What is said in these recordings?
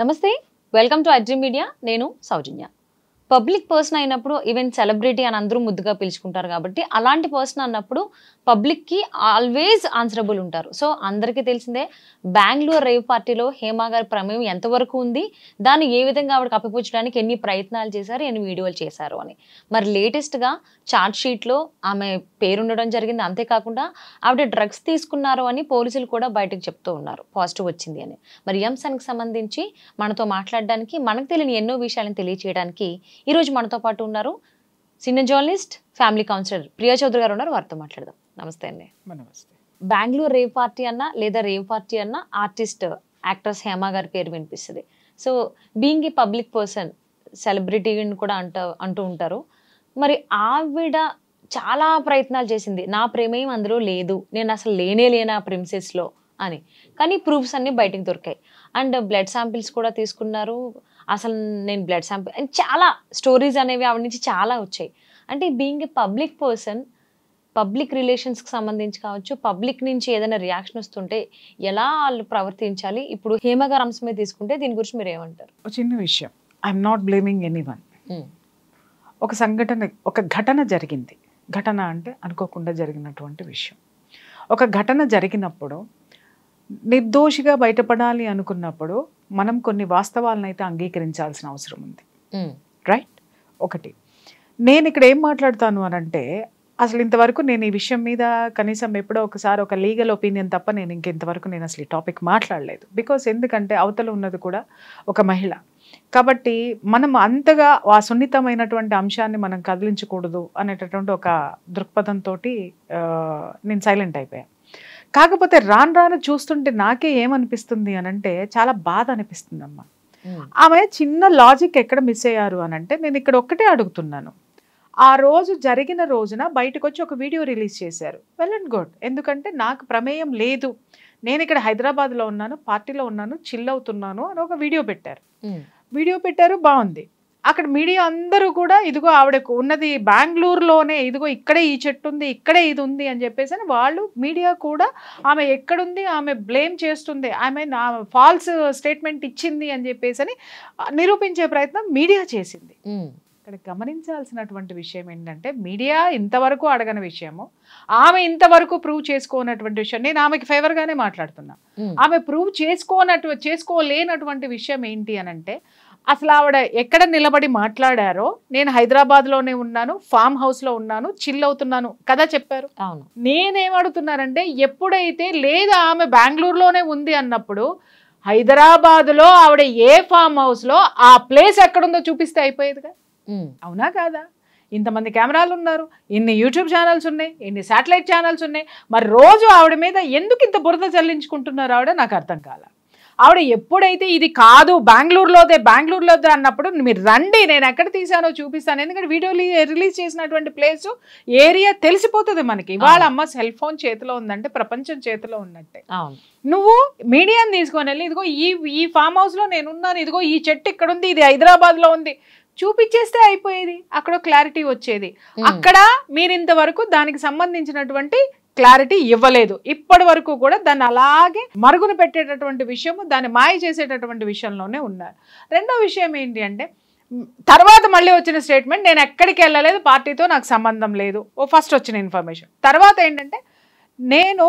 నమస్తే welcome to అడ్జీ media నేను సౌజన్య పబ్లిక్ పర్సన్ అయినప్పుడు ఈవెన్ సెలబ్రిటీ అని అందరూ ముద్దుగా పిలుచుకుంటారు కాబట్టి అలాంటి పర్సన్ అన్నప్పుడు పబ్లిక్కి ఆల్వేస్ ఆన్సరబుల్ ఉంటారు సో అందరికీ తెలిసిందే బెంగళూరు రేవ్ పార్టీలో హేమా గారి ప్రమేయం ఎంతవరకు ఉంది దాన్ని ఏ విధంగా ఆవిడకి అప్పిపుచ్చడానికి ఎన్ని ప్రయత్నాలు చేశారు ఎన్ని వీడియోలు చేశారు అని మరి లేటెస్ట్గా చార్జ్ షీట్లో ఆమె పేరుండడం జరిగింది అంతేకాకుండా ఆవిడ డ్రగ్స్ తీసుకున్నారు అని పోలీసులు కూడా బయటకు చెప్తూ ఉన్నారు పాజిటివ్ వచ్చింది అని మరి ఎంసన్కి సంబంధించి మనతో మాట్లాడడానికి మనకు తెలియని ఎన్నో విషయాలను తెలియచేయడానికి ఈరోజు మనతో పాటు ఉన్నారు senior journalist family counsellor Priya Chowdary గారు ఉన్నారు వారితో మాట్లాడదాం నమస్తే అండి బెంగళూరు రేవ్ పార్టీ అన్న లేదా రేవ్ పార్టీ అన్న ఆర్టిస్ట్ యాక్ట్రెస్ హేమ గారి పేరు వినిపిస్తుంది so being a public person సెలబ్రిటీని కూడా అంట అంటూ ఉంటారు మరి ఆవిడ చాలా ప్రయత్నాలు చేసింది నా ప్రేమేం అందులో లేదు నేను అసలు లేనే లేను ఆ ప్రిన్సెస్లో అని కానీ ప్రూఫ్స్ అన్నీ బయటకు దొరికాయి అండ్ బ్లడ్ శాంపిల్స్ కూడా తీసుకున్నారు అసలు నేను బ్లడ్ శాంపుల్ అండ్ చాలా స్టోరీస్ అనేవి ఆవిడ నుంచి చాలా వచ్చాయి అంటే being a public person public రిలేషన్స్కి సంబంధించి కావచ్చు పబ్లిక్ నుంచి ఏదైనా రియాక్షన్ వస్తుంటే ఎలా వాళ్ళు ప్రవర్తించాలి ఇప్పుడు హేమగర్ అంశమే తీసుకుంటే దీని గురించి మీరు ఏమంటారు చిన్న విషయం I'm not blaming anyone ఒక సంఘటన ఒక ఘటన జరిగింది ఘటన అంటే అనుకోకుండా జరిగినటువంటి విషయం ఒక ఘటన జరిగినప్పుడు నిర్దోషిగా బయటపడాలి అనుకున్నప్పుడు మనం కొన్ని వాస్తవాలను అయితే అంగీకరించాల్సిన అవసరం ఉంది రైట్ hmm. ఒకటి నేను ఇక్కడ ఏం మాట్లాడతాను అని అంటే అసలు ఇంతవరకు నేను ఈ విషయం మీద కనీసం ఎప్పుడో ఒకసారి ఒక లీగల్ ఒపీనియన్ తప్ప నేను ఇంకెంతవరకు నేను అసలు ఈ టాపిక్ మాట్లాడలేదు బికాస్ ఎందుకంటే అవతల ఉన్నది కూడా ఒక మహిళ కాబట్టి మనం అంతగా ఆ సున్నితమైనటువంటి అంశాన్ని మనం కదిలించకూడదు అనేటటువంటి ఒక దృక్పథంతో నేను సైలెంట్ అయిపోయాను కాకపోతే రాను రాను చూస్తుంటే నాకే ఏమనిపిస్తుంది అని అంటే చాలా బాధ అనిపిస్తుంది అమ్మ ఆమె చిన్న లాజిక్ ఎక్కడ మిస్ అయ్యారు అని అంటే నేను ఇక్కడ ఒక్కటే అడుగుతున్నాను ఆ రోజు జరిగిన రోజున బయటకు వచ్చి ఒక వీడియో రిలీజ్ చేశారు వెల్ అండ్ గుడ్ ఎందుకంటే నాకు ప్రమేయం లేదు నేను ఇక్కడ హైదరాబాద్లో ఉన్నాను పార్టీలో ఉన్నాను చిల్ అవుతున్నాను అని ఒక వీడియో పెట్టారు వీడియో పెట్టారు బాగుంది అక్కడ మీడియా అందరూ కూడా ఇదిగో ఆవిడకు ఉన్నది బెంగళూరులోనే ఇదిగో ఇక్కడే ఈ చెట్టు ఉంది ఇక్కడే ఇది ఉంది అని చెప్పేసి వాళ్ళు మీడియా కూడా ఆమె ఎక్కడుంది ఆమె బ్లేమ్ చేస్తుంది ఆమె నా ఫాల్స్ స్టేట్మెంట్ ఇచ్చింది అని చెప్పేసి నిరూపించే ప్రయత్నం మీడియా చేసింది ఇక్కడ గమనించాల్సినటువంటి విషయం ఏంటంటే మీడియా ఇంతవరకు అడగని విషయము ఆమె ఇంతవరకు ప్రూవ్ చేసుకోనటువంటి విషయం నేను ఆమెకి ఫేవర్ గానే మాట్లాడుతున్నా ఆమె ప్రూవ్ చేసుకోనటు చేసుకోలేనటువంటి విషయం ఏంటి అనంటే అసలు ఆవిడ ఎక్కడ నిలబడి మాట్లాడారో నేను హైదరాబాద్ లోనే ఉన్నాను ఫామ్ హౌస్ లో ఉన్నాను చిల్ అవుతున్నాను కదా చెప్పారు అవును నేనేం ఎప్పుడైతే లేదా ఆమె బెంగళూరులోనే ఉంది అన్నప్పుడు హైదరాబాద్ లో ఆవిడ ఏ ఫామ్ హౌస్ లో ఆ ప్లేస్ ఎక్కడుందో చూపిస్తే అయిపోయేదిగా అవునా కాదా ఇంతమంది కెమెరాలు ఉన్నారు ఇన్ని యూట్యూబ్ ఛానల్స్ ఉన్నాయి ఇన్ని శాటిలైట్ ఛానల్స్ ఉన్నాయి మరి రోజు ఆవిడ మీద ఎందుకు ఇంత బురద చెల్లించుకుంటున్నారు ఆవిడ నాకు అర్థం కాలే ఆవిడ ఎప్పుడైతే ఇది కాదు బెంగళూరులోదే బెంగళూరులోదే అన్నప్పుడు మీరు రండి నేను ఎక్కడ తీసానో చూపిస్తాను ఎందుకంటే వీడియో రిలీజ్ చేసినటువంటి ప్లేసు ఏరియా తెలిసిపోతుంది మనకి ఇవాళ అమ్మ సెల్ ఫోన్ చేతిలో ఉందంటే ప్రపంచం చేతిలో ఉన్నట్టే నువ్వు మీడియాని తీసుకొని వెళ్ళి ఇదిగో ఈ ఈ ఫామ్ హౌస్లో నేనున్నాను ఇదిగో ఈ చెట్టు ఇక్కడ ఉంది ఇది హైదరాబాద్లో ఉంది చూపించేస్తే అయిపోయేది అక్కడ క్లారిటీ వచ్చేది అక్కడ మీరు ఇంతవరకు దానికి సంబంధించినటువంటి క్లారిటీ ఇవ్వలేదు ఇప్పటి వరకు కూడా దాన్ని అలాగే మరుగున పెట్టేటటువంటి విషయము దాన్ని మాయ చేసేటటువంటి విషయంలోనే ఉన్నారు రెండో విషయం ఏంటి అంటే తర్వాత మళ్ళీ వచ్చిన స్టేట్మెంట్ నేను ఎక్కడికి వెళ్ళలేదు పార్టీతో నాకు సంబంధం లేదు ఓ ఫస్ట్ వచ్చిన ఇన్ఫర్మేషన్ తర్వాత ఏంటంటే నేను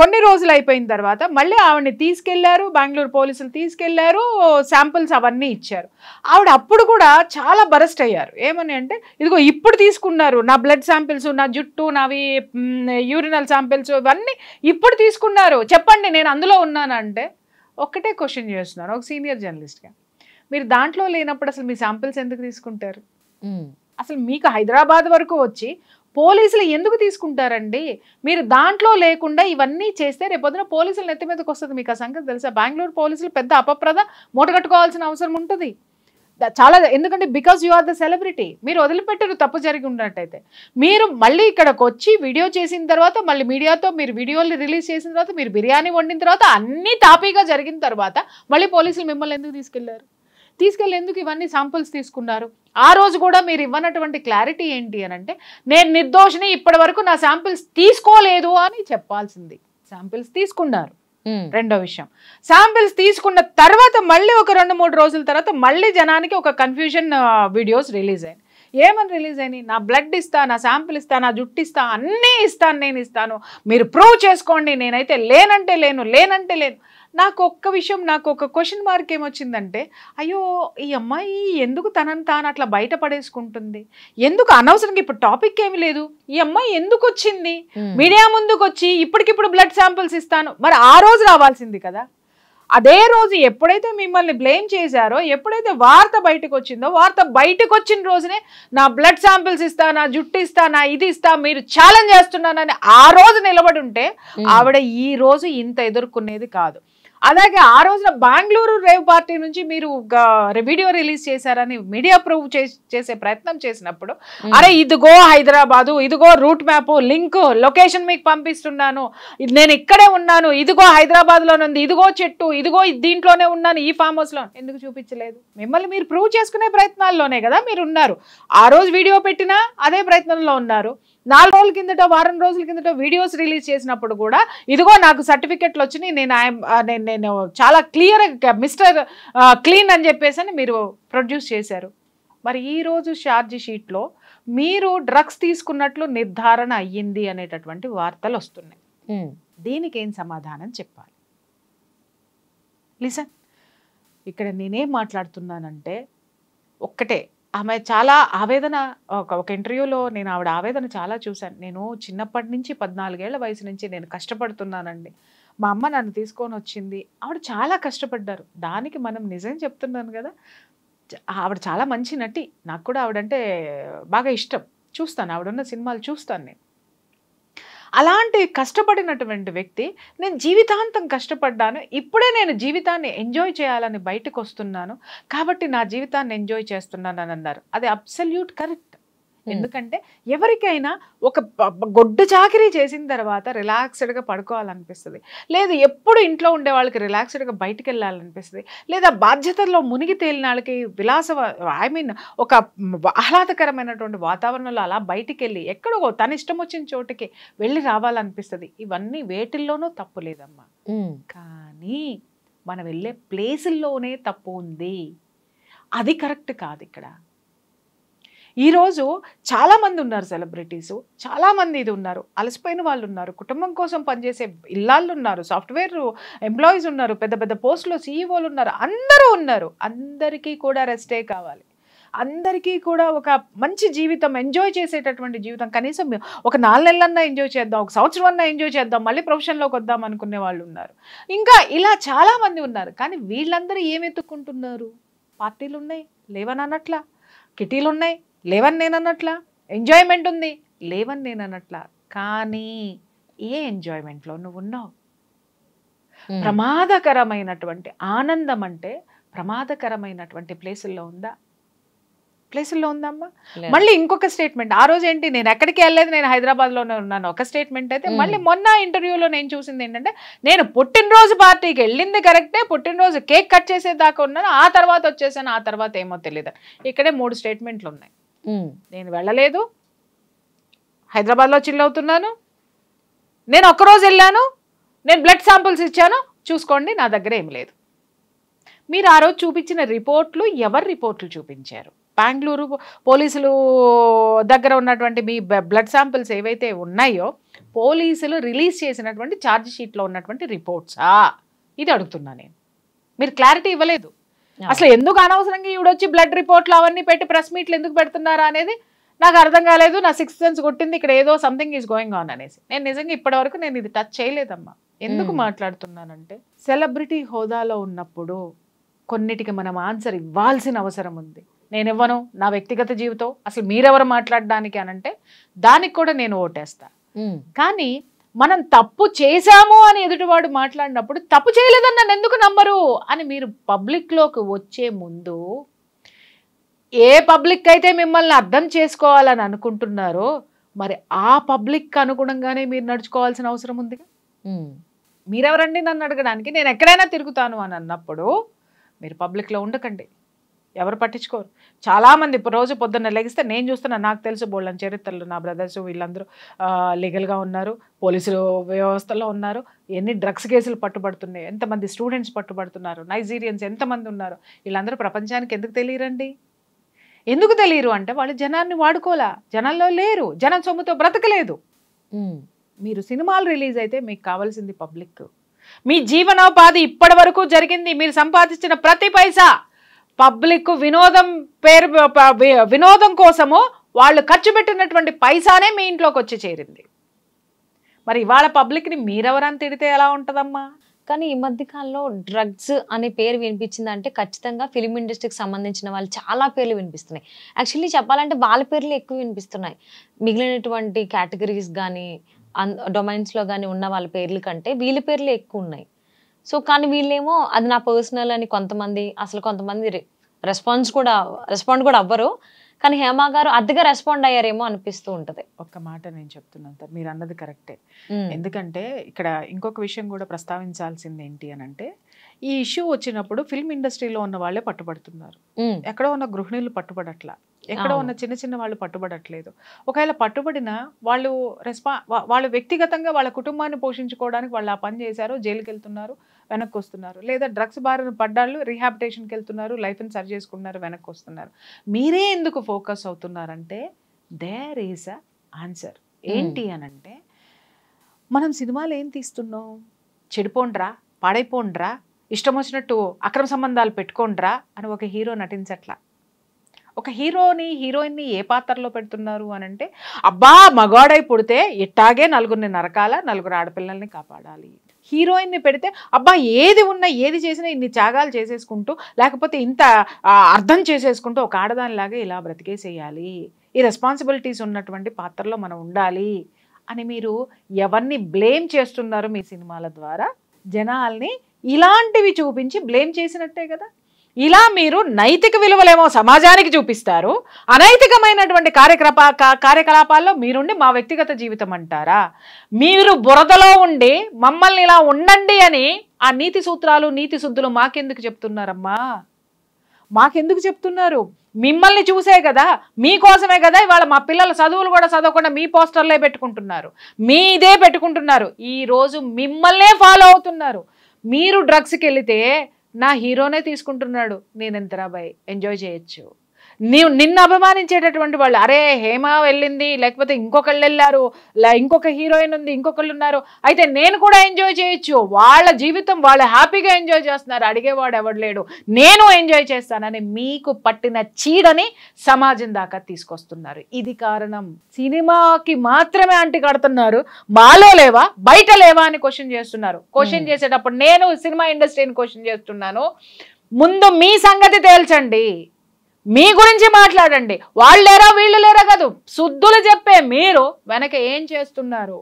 కొన్ని రోజులు అయిపోయిన తర్వాత మళ్ళీ ఆవిడని తీసుకెళ్లారు బెంగళూరు పోలీసులు తీసుకెళ్లారు శాంపిల్స్ అవన్నీ ఇచ్చారు ఆవిడ అప్పుడు కూడా చాలా బరస్ట్ అయ్యారు ఏమని అంటే ఇదిగో ఇప్పుడు తీసుకున్నారు నా బ్లడ్ శాంపిల్స్ నా జుట్టు నావి యూరినల్ శాంపిల్స్ ఇవన్నీ ఇప్పుడు తీసుకున్నారు చెప్పండి నేను అందులో ఉన్నానంటే ఒక్కటే క్వశ్చన్ చేస్తున్నాను ఒక సీనియర్ జర్నలిస్ట్గా మీరు దాంట్లో లేనప్పుడు అసలు మీ శాంపిల్స్ ఎందుకు తీసుకుంటారు అసలు మీకు హైదరాబాద్ వరకు వచ్చి పోలీసులు ఎందుకు తీసుకుంటారండి మీరు దాంట్లో లేకుండా ఇవన్నీ చేస్తే రేపొద్దున పోలీసులు నెత్తి మీదకి వస్తుంది మీకు ఆ సంగతి తెలుసా బెంగళూరు పోలీసులు పెద్ద అపప్రద మూటగట్టుకోవాల్సిన అవసరం ఉంటుంది చాలా ఎందుకంటే because you are the celebrity మీరు వదిలిపెట్టరు తప్పు జరిగి ఉన్నట్టయితే మీరు మళ్ళీ ఇక్కడికి వచ్చి వీడియో చేసిన తర్వాత మళ్ళీ మీడియాతో మీరు వీడియోలు రిలీజ్ చేసిన తర్వాత మీరు బిర్యానీ వండిన తర్వాత అన్నీ తాపీగా జరిగిన తర్వాత మళ్ళీ పోలీసులు మిమ్మల్ని ఎందుకు తీసుకెళ్లారు తీసుకెళ్ళేందుకు ఇవన్నీ శాంపుల్స్ తీసుకున్నారు ఆ రోజు కూడా మీరు ఇవ్వనటువంటి క్లారిటీ ఏంటి అని అంటే నేను నిర్దోషిని ఇప్పటి వరకు నా శాంపిల్స్ తీసుకోలేదు అని చెప్పాల్సింది శాంపిల్స్ తీసుకున్నారు రెండో విషయం శాంపిల్స్ తీసుకున్న తర్వాత మళ్ళీ ఒక రెండు మూడు రోజుల తర్వాత మళ్ళీ జనానికి ఒక కన్ఫ్యూజన్ వీడియోస్ రిలీజ్ అయ్యాయి ఏమని రిలీజ్ అయినాయి నా బ్లడ్ ఇస్తా నా శాంపిల్ ఇస్తా నా జుట్టు ఇస్తా అన్నీ ఇస్తాను నేను ఇస్తాను మీరు ప్రూవ్ చేసుకోండి నేనైతే లేనంటే లేను లేనంటే లేను నాకు ఒక్క విషయం నాకు ఒక క్వశ్చన్ మార్క్ ఏమొచ్చిందంటే అయ్యో ఈ అమ్మాయి ఎందుకు తనని తాను అట్లా బయటపడేసుకుంటుంది ఎందుకు అనవసరంగా ఇప్పుడు టాపిక్ ఏమి లేదు ఈ అమ్మాయి ఎందుకు వచ్చింది మీడియా ముందుకు వచ్చి ఇప్పటికిప్పుడు బ్లడ్ శాంపిల్స్ ఇస్తాను మరి ఆ రోజు రావాల్సింది కదా అదే రోజు ఎప్పుడైతే మిమ్మల్ని బ్లేమ్ చేశారో ఎప్పుడైతే వార్త బయటకు వచ్చిందో వార్త బయటకు వచ్చిన రోజునే నా బ్లడ్ శాంపిల్స్ ఇస్తా నా జుట్టు ఇస్తా నా ఇది ఇస్తా మీరు ఛాలెంజ్ చేస్తున్నానని ఆ రోజు నిలబడి ఉంటే ఆవిడ ఈ రోజు ఇంత ఎదుర్కొనేది కాదు అలాగే ఆ రోజున బెంగళూరు రేవ్ పార్టీ నుంచి మీరు వీడియో రిలీజ్ చేశారని మీడియా ప్రూవ్ చేసే ప్రయత్నం చేసినప్పుడు అరే ఇదిగో హైదరాబాదు ఇదిగో రూట్ మ్యాప్ లింక్ లొకేషన్ మీకు పంపిస్తున్నాను నేను ఇక్కడే ఉన్నాను ఇదిగో హైదరాబాద్లోనే ఉంది ఇదిగో చెట్టు ఇదిగో దీంట్లోనే ఉన్నాను ఈ ఫామ్ లో ఎందుకు చూపించలేదు మిమ్మల్ని మీరు ప్రూవ్ చేసుకునే ప్రయత్నాల్లోనే కదా మీరు ఉన్నారు ఆ రోజు వీడియో పెట్టినా అదే ప్రయత్నంలో ఉన్నారు నాలుగు రోజుల కిందట వారం రోజుల కిందట వీడియోస్ రిలీజ్ చేసినప్పుడు కూడా ఇదిగో నాకు సర్టిఫికెట్లు వచ్చినాయి నేను నేను చాలా క్లియర్ మిస్టర్ క్లీన్ అని చెప్పేసి అని మీరు ప్రొడ్యూస్ చేశారు మరి ఈరోజు షార్జీ షీట్లో మీరు డ్రగ్స్ తీసుకున్నట్లు నిర్ధారణ అయ్యింది అనేటటువంటి వార్తలు వస్తున్నాయి దీనికి ఏం సమాధానం చెప్పాలి లిసన్ ఇక్కడ నేనేం మాట్లాడుతున్నానంటే ఒక్కటే ఆమె చాలా ఆవేదన ఒక ఇంటర్వ్యూలో నేను ఆవిడ ఆవేదన చాలా చూశాను నేను చిన్నప్పటి నుంచి పద్నాలుగేళ్ల వయసు నుంచి నేను కష్టపడుతున్నానండి మా అమ్మ నన్ను తీసుకొని వచ్చింది ఆవిడ చాలా కష్టపడ్డారు దానికి మనం నిజం చెప్తున్నాను కదా ఆవిడ చాలా మంచి నటి నాకు కూడా ఆవిడంటే బాగా ఇష్టం చూస్తాను ఆవిడ ఉన్న సినిమాలు చూస్తాను నేను అలాంటి కష్టపడినటువంటి వ్యక్తి నేను జీవితాంతం కష్టపడ్డాను ఇప్పుడే నేను జీవితాన్ని ఎంజాయ్ చేయాలని బయటకు వస్తున్నాను కాబట్టి నా జీవితాన్ని ఎంజాయ్ చేస్తున్నాను అని అన్నారు అది అబ్సల్యూట్ కరెక్ట్ Hmm. ఎందుకంటే ఎవరికైనా ఒక గొడ్డు చాకరీ చేసిన తర్వాత రిలాక్స్డ్గా పడుకోవాలనిపిస్తుంది లేదు ఎప్పుడు ఇంట్లో ఉండే వాళ్ళకి రిలాక్స్డ్గా బయటకు వెళ్ళాలనిపిస్తుంది లేదా బాధ్యతల్లో మునిగి తేలిన వాళ్ళకి విలాస ఐ మీన్ ఒక ఆహ్లాదకరమైనటువంటి వాతావరణంలో అలా బయటికి వెళ్ళి ఎక్కడో తన ఇష్టం వచ్చిన చోటుకి వెళ్ళి రావాలనిపిస్తుంది ఇవన్నీ వేటిల్లోనూ తప్పు లేదమ్మా hmm. కానీ మనం వెళ్ళే ప్లేసుల్లోనే తప్పు ఉంది అది కరెక్ట్ కాదు ఇక్కడ ఈరోజు చాలామంది ఉన్నారు సెలబ్రిటీస్ చాలామంది ఇది ఉన్నారు అలసిపోయిన వాళ్ళు ఉన్నారు కుటుంబం కోసం పనిచేసే ఇల్లాళ్ళు ఉన్నారు సాఫ్ట్వేర్ ఎంప్లాయీస్ ఉన్నారు పెద్ద పెద్ద పోస్టులో సీఈఓలు ఉన్నారు అందరూ ఉన్నారు అందరికీ కూడా రెస్టే కావాలి అందరికీ కూడా ఒక మంచి జీవితం ఎంజాయ్ చేసేటటువంటి జీవితం కనీసం ఒక నాలుగు నెలలన్నా ఎంజాయ్ చేద్దాం ఒక సంవత్సరం అన్నా ఎంజాయ్ చేద్దాం మళ్ళీ ప్రొఫెషన్లోకి వద్దాం అనుకునే వాళ్ళు ఉన్నారు ఇంకా ఇలా చాలామంది ఉన్నారు కానీ వీళ్ళందరూ ఏం ఎత్తుక్కుంటున్నారు పార్టీలు ఉన్నాయి లేవనన్నట్లా కిటీలు ఉన్నాయి లేవని నేను అన్నట్లా ఎంజాయ్మెంట్ ఉంది లేవని నేను అన్నట్లా కానీ ఏ ఎంజాయ్మెంట్లో నువ్వు ఉన్నావు ప్రమాదకరమైనటువంటి ఆనందం అంటే ప్రమాదకరమైనటువంటి ప్లేసుల్లో ఉందా ప్లేసుల్లో ఉందమ్మా మళ్ళీ ఇంకొక స్టేట్మెంట్ ఆ రోజు ఏంటి నేను ఎక్కడికి వెళ్ళలేదు నేను హైదరాబాద్లోనే ఉన్నాను ఒక స్టేట్మెంట్ అయితే మళ్ళీ మొన్న ఇంటర్వ్యూలో నేను చూసింది ఏంటంటే నేను పుట్టినరోజు పార్టీకి వెళ్ళింది కరెక్టే పుట్టినరోజు కేక్ కట్ చేసేదాకా ఉన్నాను ఆ తర్వాత వచ్చేసాను ఆ తర్వాత ఏమో తెలియదు ఇక్కడే మూడు స్టేట్మెంట్లు ఉన్నాయి నేను వెళ్ళలేదు హైదరాబాద్లో చిల్ అవుతున్నాను నేను ఒక్కరోజు వెళ్ళాను నేను బ్లడ్ శాంపుల్స్ ఇచ్చాను చూసుకోండి నా దగ్గర ఏం లేదు మీరు ఆ రోజు చూపించిన రిపోర్ట్లు ఎవరు రిపోర్ట్లు చూపించారు బెంగళూరు పోలీసులు దగ్గర ఉన్నటువంటి మీ బ్లడ్ శాంపిల్స్ ఏవైతే ఉన్నాయో పోలీసులు రిలీజ్ చేసినటువంటి ఛార్జ్ షీట్లో ఉన్నటువంటి రిపోర్ట్సా ఇది అడుగుతున్నా నేను మీరు క్లారిటీ ఇవ్వలేదు అసలు ఎందుకు అనవసరంగా ఈవిడొచ్చి బ్లడ్ రిపోర్ట్లు అవన్నీ పెట్టి ప్రెస్ మీట్లు ఎందుకు పెడుతున్నారా అనేది నాకు అర్థం కాలేదు నా సిక్స్ సెన్స్ కొట్టింది ఇక్కడ ఏదో సంథింగ్ ఈజ్ గోయింగ్ ఆన్ అనేసి నేను నిజంగా ఇప్పటి వరకు నేను ఇది టచ్ చేయలేదమ్మా ఎందుకు hmm. మాట్లాడుతున్నానంటే సెలబ్రిటీ హోదాలో ఉన్నప్పుడు కొన్నిటికి మనం ఆన్సర్ ఇవ్వాల్సిన అవసరం ఉంది నేను ఇవ్వను నా వ్యక్తిగత జీవితం అసలు మీరెవరు మాట్లాడడానికి అనంటే దానికి కూడా నేను ఓటేస్తా hmm. కానీ మనం తప్పు చేశాము అని ఎదుటివాడు మాట్లాడినప్పుడు తప్పు చేయలేదని నన్ను ఎందుకు నమ్మరు అని మీరు పబ్లిక్లోకి వచ్చే ముందు ఏ పబ్లిక్ అయితే మిమ్మల్ని అర్థం చేసుకోవాలని అనుకుంటున్నారో మరి ఆ పబ్లిక్ అనుగుణంగానే మీరు నడుచుకోవాల్సిన అవసరం ఉంది మీరెవరండి నన్ను అడగడానికి నేను ఎక్కడైనా తిరుగుతాను అని అన్నప్పుడు మీరు పబ్లిక్లో ఉండకండి ఎవరు పట్టించుకోరు చాలామంది రోజు పొద్దున్న లెగిస్తే నేను చూస్తున్నా నాకు తెలుసు బోళ్ళని చరిత్రలు నా బ్రదర్స్ వీళ్ళందరూ లీగల్గా ఉన్నారు పోలీసులు వ్యవస్థలో ఉన్నారు ఎన్ని డ్రగ్స్ కేసులు పట్టుబడుతున్నాయి ఎంతమంది స్టూడెంట్స్ పట్టుబడుతున్నారు నైజీరియన్స్ ఎంతమంది ఉన్నారు వీళ్ళందరూ ప్రపంచానికి ఎందుకు తెలియరండి ఎందుకు తెలియరు అంటే వాళ్ళు జనాన్ని వాడుకోలే జనాల్లో లేరు జనం సొమ్ముతో బ్రతకలేదు మీరు సినిమాలు రిలీజ్ అయితే మీకు కావాల్సింది పబ్లిక్ మీ జీవనోపాధి ఇప్పటి వరకు జరిగింది మీరు సంపాదించిన ప్రతి పైసా పబ్లిక్ వినోదం పేరు వినోదం కోసము వాళ్ళు ఖర్చు పెట్టినటువంటి పైసానే మీ ఇంట్లోకి వచ్చి చేరింది మరి ఇవాళ పబ్లిక్ని మీరెవరని తిడితే ఎలా ఉంటుందమ్మా కానీ ఈ మధ్యకాలంలో డ్రగ్స్ అనే పేరు వినిపించింది అంటే ఖచ్చితంగా ఫిలిం ఇండస్ట్రీకి సంబంధించిన వాళ్ళు చాలా పేర్లు వినిపిస్తున్నాయి యాక్చువల్లీ చెప్పాలంటే వాళ్ళ పేర్లు ఎక్కువ వినిపిస్తున్నాయి మిగిలినటువంటి కేటగిరీస్ కానీ అన్ డొమైన్స్లో కానీ ఉన్న వాళ్ళ పేర్ల కంటే వీళ్ళ పేర్లు ఎక్కువ ఉన్నాయి సో కానీ వీళ్ళేమో అది నా పర్సనల్ అని కొంతమంది అసలు కొంతమంది రెస్పాన్స్ కూడా రెస్పాండ్ కూడా అవ్వరు కానీ హేమ గారు అద్దగా రెస్పాండ్ అయ్యారేమో అనిపిస్తూ ఉంటుంది ఒక్క మాట నేను చెప్తున్నాను సార్ మీరు అన్నది కరెక్టే ఎందుకంటే ఇక్కడ ఇంకొక విషయం కూడా ప్రస్తావించాల్సింది ఏంటి అని అంటే ఈ ఇష్యూ వచ్చినప్పుడు ఫిల్మ్ ఇండస్ట్రీలో ఉన్న వాళ్ళే పట్టుబడుతున్నారు ఎక్కడ ఉన్న గృహిణులు పట్టుబడట్లా ఎక్కడ ఉన్న చిన్న చిన్న వాళ్ళు పట్టుబడట్లేదు ఒకవేళ పట్టుబడిన వాళ్ళు రెస్పా వాళ్ళు వ్యక్తిగతంగా వాళ్ళ కుటుంబాన్ని పోషించుకోవడానికి వాళ్ళు ఆ పని చేశారు జైలుకి వెళ్తున్నారు వెనక్కి వస్తున్నారు లేదా డ్రగ్స్ బారిన పడ్డాళ్ళు రీహాబిటేషన్కి వెళ్తున్నారు లైఫ్ని సరి చేసుకుంటున్నారు వెనక్కి వస్తున్నారు మీరే ఎందుకు ఫోకస్ అవుతున్నారంటే దేర్ ఈజ్ అ ఆన్సర్ ఏంటి అనంటే మనం సినిమాలు ఏం తీస్తున్నాం చెడిపోండ్రా పాడైపోండ్రా ఇష్టం వచ్చినట్టు అక్రమ సంబంధాలు పెట్టుకోండ్రా అని ఒక హీరో నటించట్లా ఒక హీరోని హీరోయిన్ని ఏ పాత్రలో పెడుతున్నారు అని అంటే అబ్బా మగాడై పుడితే ఇట్టాగే నలుగురిని నరకాల నలుగురు ఆడపిల్లల్ని కాపాడాలి హీరోయిన్ని పెడితే అబ్బా ఏది ఉన్నా ఏది చేసినా ఇన్ని త్యాగాలు చేసేసుకుంటూ లేకపోతే ఇంత అర్థం చేసేసుకుంటూ ఒక ఆడదానిలాగా ఇలా బ్రతికేసేయాలి ఈ రెస్పాన్సిబిలిటీస్ ఉన్నటువంటి పాత్రలో మనం ఉండాలి అని మీరు ఎవరిని బ్లేమ్ చేస్తున్నారు మీ సినిమాల ద్వారా జనాల్ని ఇలాంటివి చూపించి బ్లేమ్ చేసినట్టే కదా ఇలా మీరు నైతిక విలువలేమో సమాజానికి చూపిస్తారు అనైతికమైనటువంటి కార్యక్రప కార్యకలాపాల్లో మీరుండి మా వ్యక్తిగత జీవితం అంటారా మీరు బురదలో ఉండి మమ్మల్ని ఇలా ఉండండి అని ఆ నీతి సూత్రాలు నీతి శుద్ధులు మాకెందుకు చెప్తున్నారమ్మా మాకెందుకు చెప్తున్నారు మిమ్మల్ని చూసే కదా మీకోసమే కదా ఇవాళ మా పిల్లల చదువులు కూడా చదవకుండా మీ పోస్టర్లే పెట్టుకుంటున్నారు మీ ఇదే పెట్టుకుంటున్నారు ఈరోజు మిమ్మల్నే ఫాలో అవుతున్నారు మీరు డ్రగ్స్కి వెళితే నా హీరోనే తీసుకుంటున్నాడు నేను ఎంతరాబాయ్ ఎంజాయ్ చేయొచ్చు నీవు నిన్ను అభిమానించేటటువంటి వాళ్ళు అరే హేమ వెళ్ళింది లేకపోతే ఇంకొకళ్ళు వెళ్ళారు ఇంకొక హీరోయిన్ ఉంది ఇంకొకళ్ళు ఉన్నారు అయితే నేను కూడా ఎంజాయ్ చేయొచ్చు వాళ్ళ జీవితం వాళ్ళు హ్యాపీగా ఎంజాయ్ చేస్తున్నారు అడిగేవాడు ఎవడు లేడు నేను ఎంజాయ్ చేస్తానని మీకు పట్టిన చీడని సమాజం దాకా తీసుకొస్తున్నారు ఇది కారణం సినిమాకి మాత్రమే అంటి కడుతున్నారు మాలో లేవా బయట లేవా అని క్వశ్చన్ చేస్తున్నారు క్వశ్చన్ చేసేటప్పుడు నేను సినిమా ఇండస్ట్రీని క్వశ్చన్ చేస్తున్నాను ముందు మీ సంగతి తేల్చండి మీ గురించి మాట్లాడండి వాళ్ళు లేరా వీళ్ళు లేరా కాదు శుద్ధులు చెప్పే మీరు వెనక ఏం చేస్తున్నారు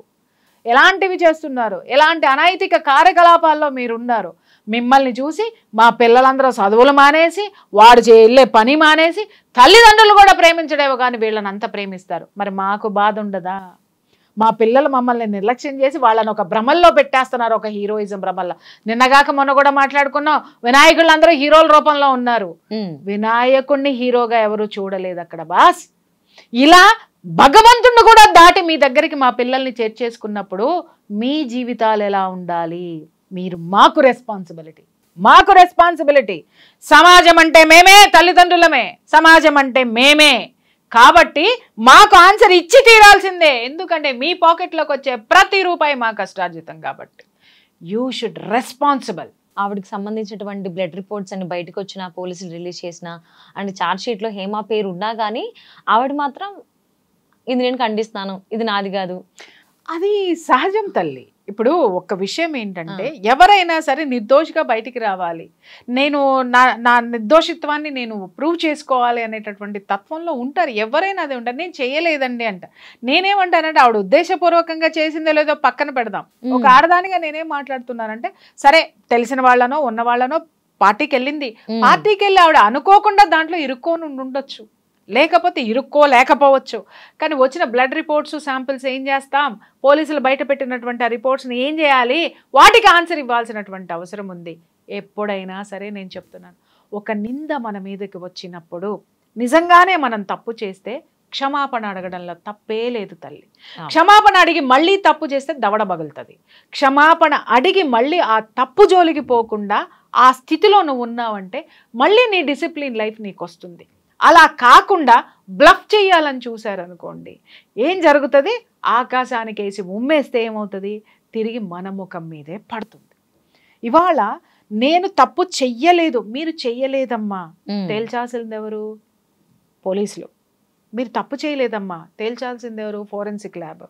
ఎలాంటివి చేస్తున్నారు ఎలాంటి అనైతిక కార్యకలాపాల్లో మీరున్నారు మిమ్మల్ని చూసి మా పిల్లలందరూ చదువులు మానేసి వాడు చేయలే పని మానేసి తల్లిదండ్రులు కూడా ప్రేమించడేవో కానీ వీళ్ళని అంత ప్రేమిస్తారు మరి మాకు బాధ ఉండదా మా పిల్లలు మమ్మల్ని నిర్లక్ష్యం చేసి వాళ్ళని ఒక భ్రమల్లో పెట్టేస్తున్నారు ఒక హీరోయిజం భ్రమల్లో నిన్నగాక మొన్న కూడా మాట్లాడుకున్నాం వినాయకుళ్ళు అందరూ హీరోల రూపంలో ఉన్నారు వినాయకుడిని హీరోగా ఎవరు చూడలేదు అక్కడ బాస్ ఇలా భగవంతుణ్ణి కూడా దాటి మీ దగ్గరికి మా పిల్లల్ని చేర్చేసుకున్నప్పుడు మీ జీవితాలు ఎలా ఉండాలి మీరు మాకు రెస్పాన్సిబిలిటీ మాకు రెస్పాన్సిబిలిటీ సమాజం అంటే మేమే తల్లిదండ్రులమే సమాజం అంటే మేమే కాబట్టి మాకు ఆన్సర్ ఇచ్చి తీరాల్సిందే ఎందుకంటే మీ పాకెట్లోకి వచ్చే ప్రతి రూపాయి మా కష్టార్జితం కాబట్టి యూ షుడ్ రెస్పాన్సిబుల్ ఆవిడకి సంబంధించినటువంటి బ్లడ్ రిపోర్ట్స్ అని బయటకు వచ్చిన పోలీసులు రిలీజ్ చేసిన అండ్ ఛార్జ్ షీట్లో హేమా పేరు ఉన్నా కానీ ఆవిడ మాత్రం ఇది నేను ఖండిస్తాను ఇది నాది కాదు అది సహజం తల్లి ఇప్పుడు ఒక విషయం ఏంటంటే ఎవరైనా సరే నిర్దోషిగా బయటికి రావాలి నేను నా నా నిర్దోషిత్వాన్ని నేను ప్రూవ్ చేసుకోవాలి అనేటటువంటి తత్వంలో ఉంటారు ఎవరైనా అది ఉంటారు నేను చేయలేదండి అంట నేనేమంటానంటే ఆవిడ ఉద్దేశపూర్వకంగా చేసిందో లేదో పక్కన పెడదాం ఒక ఆడదానిగా నేనేం మాట్లాడుతున్నానంటే సరే తెలిసిన వాళ్ళనో ఉన్న వాళ్ళనో పార్టీకి వెళ్ళింది పార్టీకి వెళ్ళి ఆవిడ అనుకోకుండా దాంట్లో ఇరుక్కొని ఉండొచ్చు లేకపోతే ఇరుక్కో లేకపోవచ్చు కానీ వచ్చిన బ్లడ్ రిపోర్ట్స్ శాంపిల్స్ ఏం చేస్తాం పోలీసులు బయట పెట్టినటువంటి ఆ రిపోర్ట్స్ని ఏం చేయాలి వాటికి ఆన్సర్ ఇవ్వాల్సినటువంటి అవసరం ఉంది ఎప్పుడైనా సరే నేను చెప్తున్నాను ఒక నింద మన మీదకి వచ్చినప్పుడు నిజంగానే మనం తప్పు చేస్తే క్షమాపణ అడగడంలో తప్పే లేదు తల్లి క్షమాపణ అడిగి మళ్ళీ తప్పు చేస్తే దవడ బగులుతుంది క్షమాపణ అడిగి మళ్ళీ ఆ తప్పు జోలికి పోకుండా ఆ స్థితిలో నువ్వు ఉన్నావంటే మళ్ళీ నీ డిసిప్లిన్ లైఫ్ నీకు వస్తుంది అలా కాకుండా బ్లఫ్ చేయాలని చూశారనుకోండి ఏం జరుగుతుంది ఆకాశానికి వేసి ఉమ్మేస్తే ఏమవుతుంది తిరిగి మన ముఖం మీదే పడుతుంది ఇవాళ నేను తప్పు చెయ్యలేదు మీరు చెయ్యలేదమ్మా తేల్చాల్సింది ఎవరు పోలీసులు మీరు తప్పు చేయలేదమ్మా తేల్చాల్సింది ఎవరు ఫోరెన్సిక్ ల్యాబ్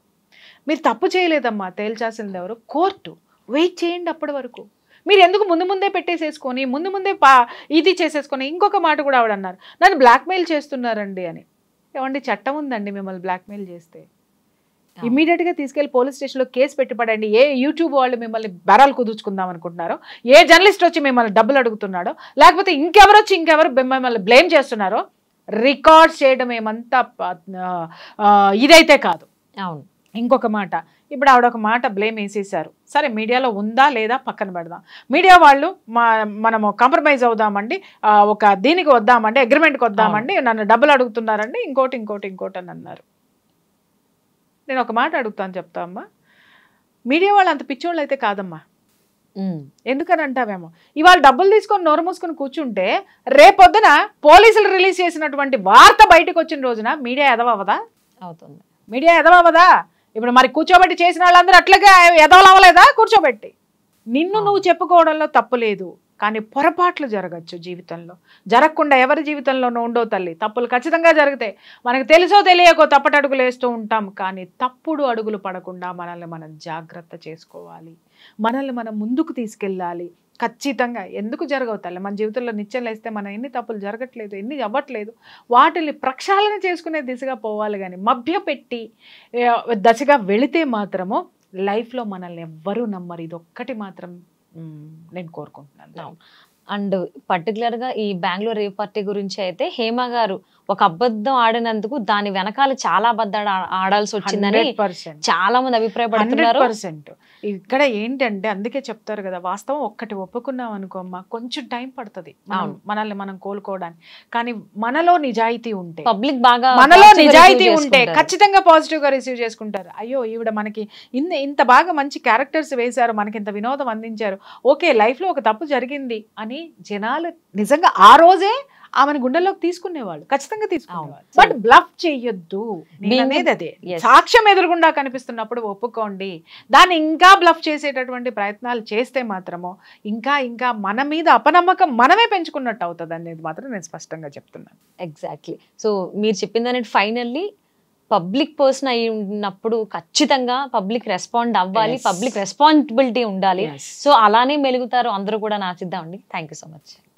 మీరు తప్పు చేయలేదమ్మా తేల్చాల్సింది ఎవరు కోర్టు వెయిట్ చేయండి అప్పటి వరకు మీరు ఎందుకు ముందు ముందే పెట్టేసేసుకొని ముందు ముందే పా ఇది చేసేసుకొని ఇంకొక మాట కూడా ఆవిడ అన్నారు నన్ను బ్లాక్మెయిల్ చేస్తున్నారండి అని ఏమండి చట్టం ఉందండి మిమ్మల్ని బ్లాక్మెయిల్ చేస్తే ఇమీడియట్గా తీసుకెళ్లి పోలీస్ స్టేషన్లో కేసు పెట్టుబడండి ఏ యూట్యూబ్ వాళ్ళు మిమ్మల్ని బెరాలు కుదుర్చుకుందాం అనుకుంటున్నారో ఏ జర్నలిస్ట్ వచ్చి మిమ్మల్ని డబ్బులు అడుగుతున్నాడో లేకపోతే ఇంకెవరు వచ్చి ఇంకెవరు మిమ్మల్ని బ్లేమ్ చేస్తున్నారో రికార్డ్ చేయడం ఏమంతా ఇదైతే కాదు అవును ఇంకొక మాట ఇప్పుడు ఆవిడ ఒక మాట బ్లేమ్ వేసేసారు సరే మీడియాలో ఉందా లేదా పక్కన పెడదాం మీడియా వాళ్ళు మా మనము కాంప్రమైజ్ అవుదామండి ఒక దీనికి వద్దామండి అగ్రిమెంట్కి వద్దామండి నన్ను డబ్బులు అడుగుతున్నారండి ఇంకోటి ఇంకోటి ఇంకోటి అని అన్నారు నేను ఒక మాట అడుగుతాను చెప్తా అమ్మా మీడియా వాళ్ళు అంత పిచ్చోళ్ళు అయితే కాదమ్మా ఎందుకని అంటావేమో ఇవాళ డబ్బులు తీసుకొని నోరు మూసుకొని కూర్చుంటే రేపొద్దున పోలీసులు రిలీజ్ చేసినటువంటి వార్త బయటకు వచ్చిన రోజున మీడియా ఎదవదా అవుతుంది మీడియా ఎదవదా ఇప్పుడు మరి కూర్చోబెట్టి చేసిన వాళ్ళందరూ అట్లాగే అవ్వలేదా కూర్చోబెట్టి నిన్ను నువ్వు చెప్పుకోవడంలో తప్పు లేదు కానీ పొరపాట్లు జరగచ్చు జీవితంలో జరగకుండా ఎవరి జీవితంలోనూ ఉండవు తల్లి తప్పులు ఖచ్చితంగా జరిగితే మనకు తెలుసో తెలియకో తప్పటి అడుగులు వేస్తూ ఉంటాం కానీ తప్పుడు అడుగులు పడకుండా మనల్ని మనం జాగ్రత్త చేసుకోవాలి మనల్ని మనం ముందుకు తీసుకెళ్ళాలి ఖచ్చితంగా ఎందుకు జరగవు తల్లి మన జీవితంలో నిత్యం లేస్తే మనం ఎన్ని తప్పులు జరగట్లేదు ఎన్ని అవ్వట్లేదు వాటిని ప్రక్షాళన చేసుకునే దిశగా పోవాలి కానీ మభ్యపెట్టి దశగా వెళితే మాత్రము లైఫ్లో మనల్ని ఎవ్వరూ నమ్మరు ఇది ఒక్కటి మాత్రం నేను కోరుకుంటున్నాను అండ్ పర్టికులర్గా ఈ బెంగళూరు రేవ్ పార్టీ గురించి అయితే హేమ గారు ఒక అబద్ధం ఆడినందుకు దాని వెనకాల చాలా అబద్ధాలు ఆడాల్సి వచ్చిందని చాలా మంది అభిప్రాయపడుతున్నారు ఇక్కడ ఏంటంటే అందుకే చెప్తారు కదా వాస్తవం ఒక్కటి ఒప్పుకున్నాం అనుకో కొంచెం టైం పడుతుంది మనల్ని మనం కోలుకోవడానికి కానీ మనలో నిజాయితీ ఉంటే పబ్లిక్ బాగా మనలో నిజాయితీ ఉంటే ఖచ్చితంగా పాజిటివ్ గా రిసీవ్ చేసుకుంటారు అయ్యో ఈవిడ మనకి ఇంత ఇంత బాగా మంచి క్యారెక్టర్స్ వేశారు మనకి ఇంత వినోదం అందించారు ఓకే లైఫ్ లో ఒక తప్పు జరిగింది అని జనాలు నిజంగా ఆ రోజే ఆమెను గుండెల్లోకి తీసుకునేవాళ్ళు ఖచ్చితంగా తీసుకునేవాళ్ళు బట్ బ్లఫ్ చేయొద్దు అనేది అదే సాక్ష్యం ఎదురుగుండా కనిపిస్తున్నప్పుడు ఒప్పుకోండి దాన్ని ఇంకా బ్లఫ్ చేసేటటువంటి ప్రయత్నాలు చేస్తే మాత్రము ఇంకా ఇంకా మన మీద అపనమ్మకం మనమే పెంచుకున్నట్టు అవుతుంది అనేది మాత్రం నేను స్పష్టంగా చెప్తున్నాను ఎగ్జాక్ట్లీ సో మీరు చెప్పింది అనేది ఫైనల్లీ పబ్లిక్ పర్సన్ అయి ఉన్నప్పుడు ఖచ్చితంగా పబ్లిక్ రెస్పాండ్ అవ్వాలి పబ్లిక్ రెస్పాన్సిబిలిటీ ఉండాలి సో అలానే మెలుగుతారు అందరూ కూడా నా అండి థ్యాంక్ యూ సో మచ్